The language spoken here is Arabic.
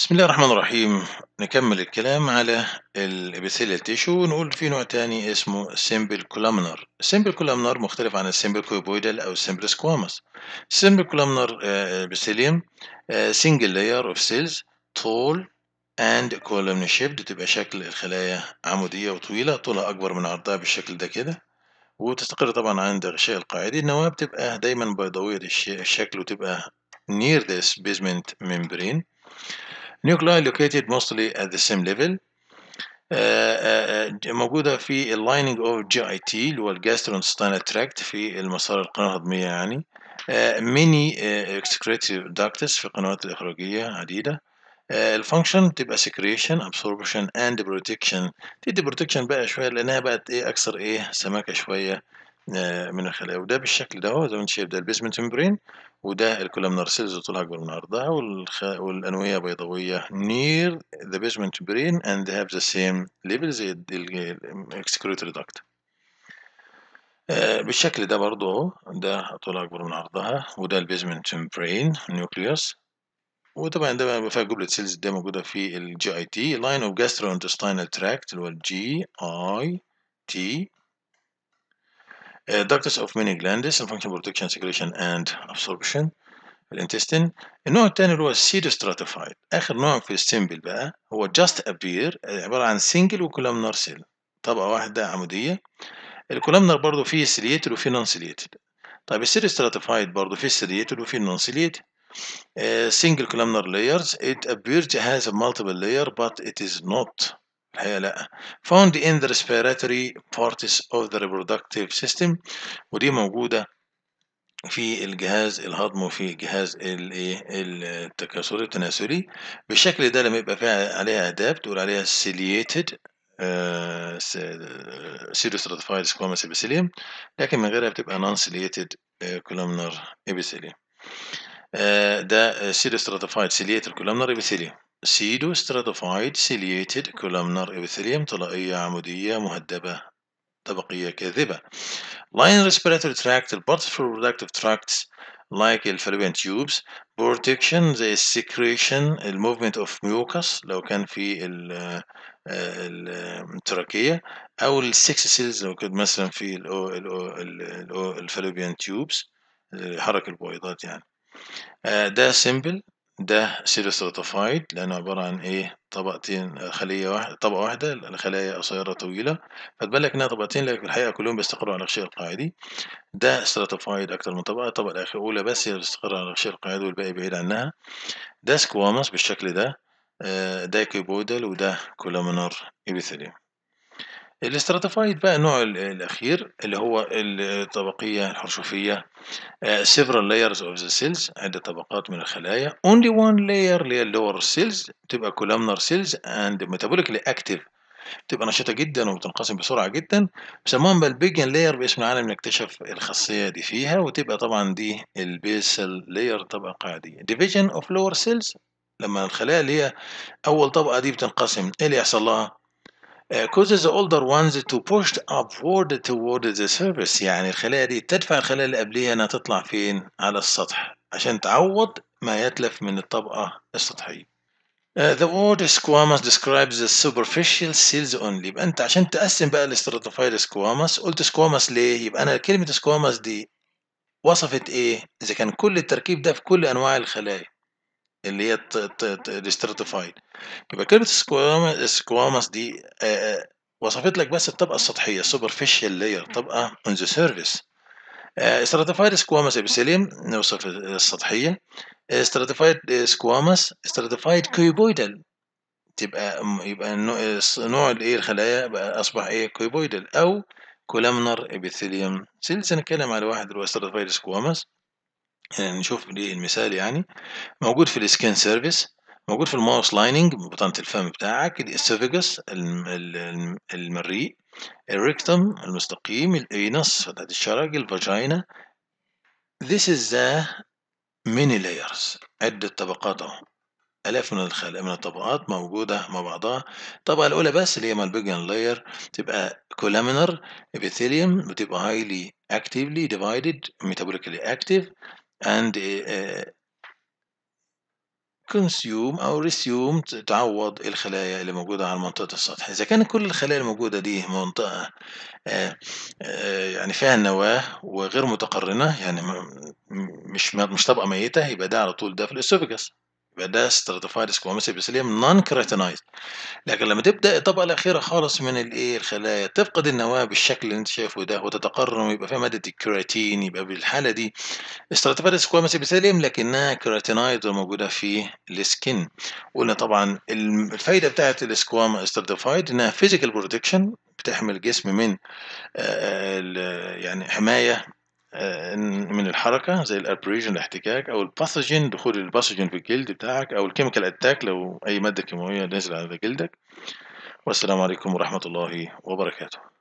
بسم الله الرحمن الرحيم نكمل الكلام على الابيثيليال تيشو ونقول في نوع تاني اسمه سيمبل كولامنر سيمبل كولامنر مختلف عن السيمبل كوبويدال او السيمبل سكوامس سيمبل كولامنر ابيثيليوم سنجل لاير اوف سيلز طول اند كولامن شيبد تبقى شكل الخلايا عموديه وطويله طولها اكبر من عرضها بالشكل ده كده وتستقر طبعا عند غشاء القاعدي النواه بتبقى دايما بيضاويه الشكل وتبقى near the basement membrane nuclei located mostly at the same level uh, uh, uh, موجودة في lining of GIT اللي هو gastrointestinal tract في المسار القناة الهضمية يعني many excretive ducts في القنوات الإخراجية عديدة الفانكشن بتبقى سكريشن ابسوربشن اند بروتكشن تدي بروتكشن بقى شويه لانها بقت ايه اكثر ايه سماكه شويه آه، من الخلايا وده بالشكل ده هو زي ما انت شايف ده البيسمنت ممبرين وده الكولمنار سيلز طولها اكبر من عرضها والخ... والانويه بيضاويه نير ذا basement membrane اند هاف ذا سيم ليفل زي الاكسكريتوري داكت آه، بالشكل ده برضو اهو ده طولها اكبر من عرضها وده البيزمنت ممبرين نيوكليوس وطبعا ده بقى فيها جبلة سيلز ده موجوده في الجي اي تي لاين اوف جاسترو انتستينال تراكت اللي هو الجي اي تي Uh, ductus of many glands in function production secretion and absorption الانتستين النوع الثاني اللي هو السيدو ستراتيفايد اخر نوع في السيمبل بقى هو جاست ابير آه، عباره عن سنجل وكولامنر سيل طبقه واحده عموديه الكولامنر برضه فيه سيليتد وفيه نون سيليتد طيب السيدو ستراتيفايد برضه فيه سيليتد وفيه نون سيليتد Uh, single columnar layers it appears has a multiple layer but it is not الحقيقة لأ. found in the respiratory parts of the reproductive system ودي موجودة في الجهاز الهضم وفي الجهاز التكاثري التناسلي بالشكل ده لما يبقى فيها عليها أداة بتقول عليها سيرو pseudostratified squamous epithelium لكن من غيرها بتبقى سيليتد columnar epithelium ده pseudostratified ciliated columnar epithelium pseudostratified ciliated columnar epithelium طلائية عمودية مهدبة طبقية كاذبة line respiratory tract البارت reproductive tracts like الفالوبيان tubes protection the secretion movement of mucus لو كان في التراكية أو السكس سيلز لو كان مثلا في الفالوبيان tubes حرك البويضات يعني ده سيمبل ده سيروستراتيفايد لأنه عبارة عن إيه طبقتين خلية واحدة طبقة واحدة الخلايا قصيرة طويلة فتبان لك إنها طبقتين لكن الحقيقة كلهم بيستقروا على الغشاء القاعدي ده استراتيفايد أكتر من طبقة الطبقة الأخيرة أولى بس هي بتستقر على الغشاء القاعدي والباقي بعيد عنها ده سكوامس بالشكل ده آه، ده كيبودل وده كولامنار إبيثيليوم الاستراتيفايد بقى النوع الأخير اللي هو الطبقية الحرشوفية سيفرال لايرز اوف ذا سيلز عدة طبقات من الخلايا اونلي وان لاير اللي هي اللور سيلز تبقى كولامنر سيلز اند ميتابوليكلي اكتف تبقى نشيطة جدا وبتنقسم بسرعة جدا بيسموها بالبيجن لاير باسم العالم نكتشف الخاصية دي فيها وتبقى طبعا دي البيسل لاير طبقة عادية ديفيجن اوف لور سيلز لما الخلايا اللي هي أول طبقة دي بتنقسم إيه اللي يحصل لها؟ Uh, causes the older ones to push upward toward the surface يعني الخلايا دي تدفع الخلايا اللي قبليها انها تطلع فين على السطح عشان تعوض ما يتلف من الطبقة السطحية Uh, the word squamous describes the superficial cells only يبقى انت عشان تقسم بقى الاستراتوفايل سكوامس قلت سكوامس ليه يبقى انا كلمة سكوامس دي وصفت ايه اذا كان كل التركيب ده في كل انواع الخلايا اللي هي الاستراتيفايد يبقى كلمه السكوامس دي آه، آه، وصفت لك بس الطبقه السطحيه سوبرفيشال لاير طبقه اون ذا سيرفيس استراتيفايد سكوامس ابيثيليوم نوصف السطحيه استراتيفايد سكوامس استراتيفايد كيوبويدال تبقى يبقى نوع الايه آه، الخلايا بقى اصبح ايه كيوبويدال او كولامنر ابيثيليوم سيلز نتكلم على واحد اللي هو استراتيفايد سكوامس آه، نشوف دي المثال يعني موجود في السكين سيرفيس موجود في الماوس لايننج بطانة الفم بتاعك الاسوفيجس المريء الريكتم المستقيم الانس فتحة الشرج الفاجينا This is the many layers عدة طبقات اهو آلاف من الخلايا من الطبقات موجودة مع بعضها الطبقة الأولى بس اللي هي مالبيجن لاير تبقى كولامينر ابيثيليوم بتبقى هايلي اكتيفلي ديفايدد ميتابوليكلي اكتيف and eh, eh, consume أو resume تعوض الخلايا اللي موجودة على منطقة السطح إذا كان كل الخلايا الموجودة دي منطقة آه، آه، يعني فيها النواة وغير متقرنة يعني مش مش طبقة ميتة يبقى ده على طول ده في الأسوفيجاس يبقى ده ستراتيفايد سكواموس نان نون لكن لما تبدا الطبقه الاخيره خالص من الايه الخلايا تفقد النواه بالشكل اللي انت شايفه ده وتتقرم يبقى فيها ماده الكيراتين يبقى بالحاله دي ستراتيفايد سكواموس ابيثيليوم لكنها كيراتينايد موجوده في السكين قلنا طبعا الفايده بتاعت السكواما ستراتيفايد انها فيزيكال بروتكشن بتحمي الجسم من آه، آه، يعني حمايه آه، من الحركه زي الابريجن الاحتكاك او الباثوجين دخول الباثوجين في الجلد بتاعك او الكيميكال اتاك لو اي ماده كيماويه نزل على جلدك والسلام عليكم ورحمه الله وبركاته